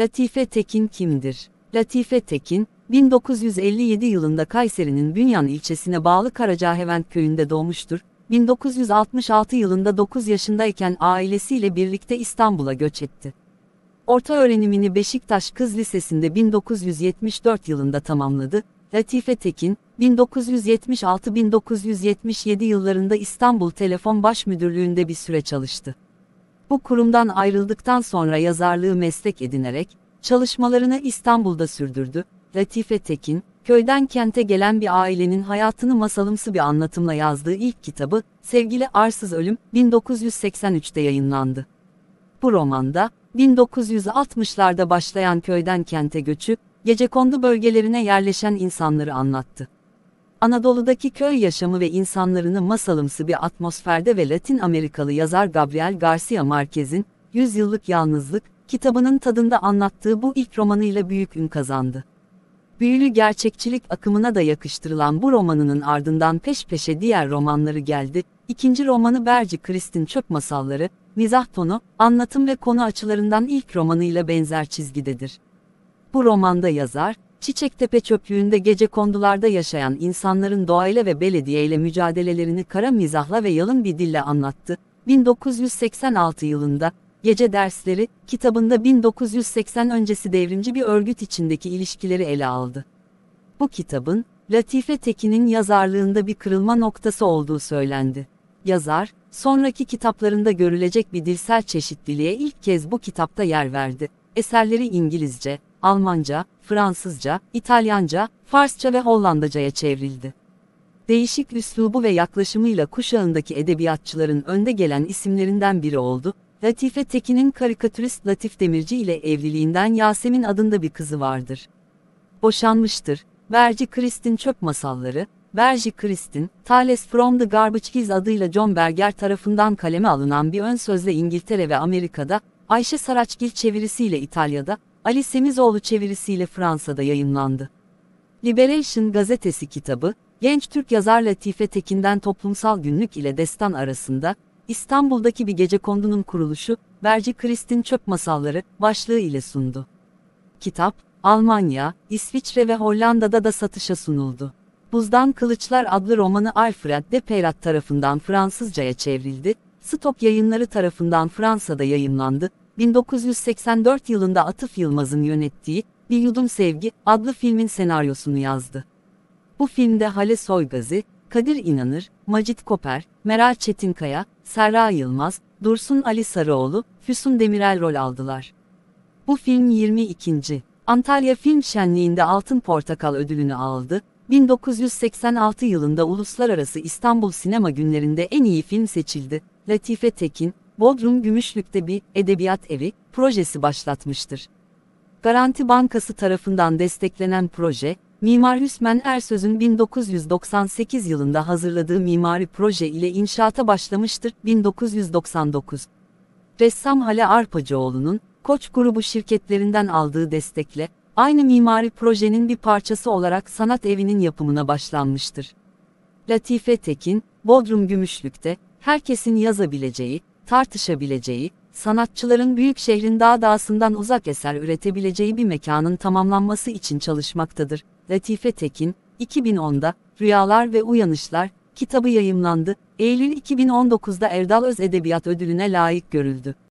Latife Tekin kimdir? Latife Tekin, 1957 yılında Kayseri'nin Bünyan ilçesine bağlı Karacahevent köyünde doğmuştur. 1966 yılında 9 yaşındayken ailesiyle birlikte İstanbul'a göç etti. Orta öğrenimini Beşiktaş Kız Lisesi'nde 1974 yılında tamamladı. Latife Tekin, 1976-1977 yıllarında İstanbul Telefon Baş Müdürlüğü'nde bir süre çalıştı. Bu kurumdan ayrıldıktan sonra yazarlığı meslek edinerek, çalışmalarını İstanbul'da sürdürdü. Latife Tekin, köyden kente gelen bir ailenin hayatını masalımsı bir anlatımla yazdığı ilk kitabı, Sevgili Arsız Ölüm, 1983'te yayınlandı. Bu romanda, 1960'larda başlayan köyden kente göçü, gecekondu bölgelerine yerleşen insanları anlattı. Anadolu'daki köy yaşamı ve insanlarını masalımsı bir atmosferde ve Latin Amerikalı yazar Gabriel Garcia Marquez'in Yüzyıllık Yalnızlık kitabının tadında anlattığı bu ilk romanıyla büyük ün kazandı. Büyülü gerçekçilik akımına da yakıştırılan bu romanının ardından peş peşe diğer romanları geldi. İkinci romanı Berci Kristin Çöp Masalları, mizah tonu, anlatım ve konu açılarından ilk romanıyla benzer çizgidedir. Bu romanda yazar, Çiçektepe çöplüğünde gece kondularda yaşayan insanların doğayla ve belediyeyle mücadelelerini kara mizahla ve yalın bir dille anlattı. 1986 yılında, Gece Dersleri, kitabında 1980 öncesi devrimci bir örgüt içindeki ilişkileri ele aldı. Bu kitabın, Latife Tekin'in yazarlığında bir kırılma noktası olduğu söylendi. Yazar, sonraki kitaplarında görülecek bir dilsel çeşitliliğe ilk kez bu kitapta yer verdi. Eserleri İngilizce, Almanca, Fransızca, İtalyanca, Farsça ve Hollandaca'ya çevrildi. Değişik üslubu ve yaklaşımıyla kuşağındaki edebiyatçıların önde gelen isimlerinden biri oldu. Latife Tekin'in karikatürist Latif Demirci ile evliliğinden Yasemin adında bir kızı vardır. Boşanmıştır. Berci Kristin Çöp Masalları, Berji Kristin, Tales from the Garbage Kids adıyla John Berger tarafından kaleme alınan bir ön sözle İngiltere ve Amerika'da, Ayşe Saraçgil çevirisiyle İtalya'da, Ali Semizoğlu çevirisiyle Fransa'da yayınlandı. Liberation gazetesi kitabı, genç Türk yazar Latife Tekin'den toplumsal günlük ile destan arasında, İstanbul'daki bir gece kondunun kuruluşu, Berci Kristin Çöp Masalları başlığı ile sundu. Kitap, Almanya, İsviçre ve Hollanda'da da satışa sunuldu. Buzdan Kılıçlar adlı romanı Alfred de Peyrat tarafından Fransızcaya çevrildi, Stop yayınları tarafından Fransa'da yayınlandı 1984 yılında Atıf Yılmaz'ın yönettiği Bir Yudum Sevgi adlı filmin senaryosunu yazdı. Bu filmde Hale Soygazi, Kadir İnanır, Macit Koper, Meral Çetinkaya, Serra Yılmaz, Dursun Ali Sarıoğlu, Füsun Demirel rol aldılar. Bu film 22. Antalya Film Şenliği'nde Altın Portakal ödülünü aldı. 1986 yılında Uluslararası İstanbul Sinema Günlerinde en iyi film seçildi. Latife Tekin, Bodrum Gümüşlük'te bir edebiyat evi projesi başlatmıştır. Garanti Bankası tarafından desteklenen proje, Mimar Hüsmen Ersöz'ün 1998 yılında hazırladığı mimari proje ile inşaata başlamıştır. 1999 Ressam Hale Arpacıoğlu'nun Koç grubu şirketlerinden aldığı destekle aynı mimari projenin bir parçası olarak sanat evinin yapımına başlanmıştır. Latife Tekin, Bodrum Gümüşlük'te herkesin yazabileceği, tartışabileceği, sanatçıların büyük şehrin dağ dağsından uzak eser üretebileceği bir mekanın tamamlanması için çalışmaktadır. Latife Tekin, 2010'da Rüyalar ve Uyanışlar kitabı yayımlandı. Eylül 2019'da Erdal Öz Edebiyat Ödülü'ne layık görüldü.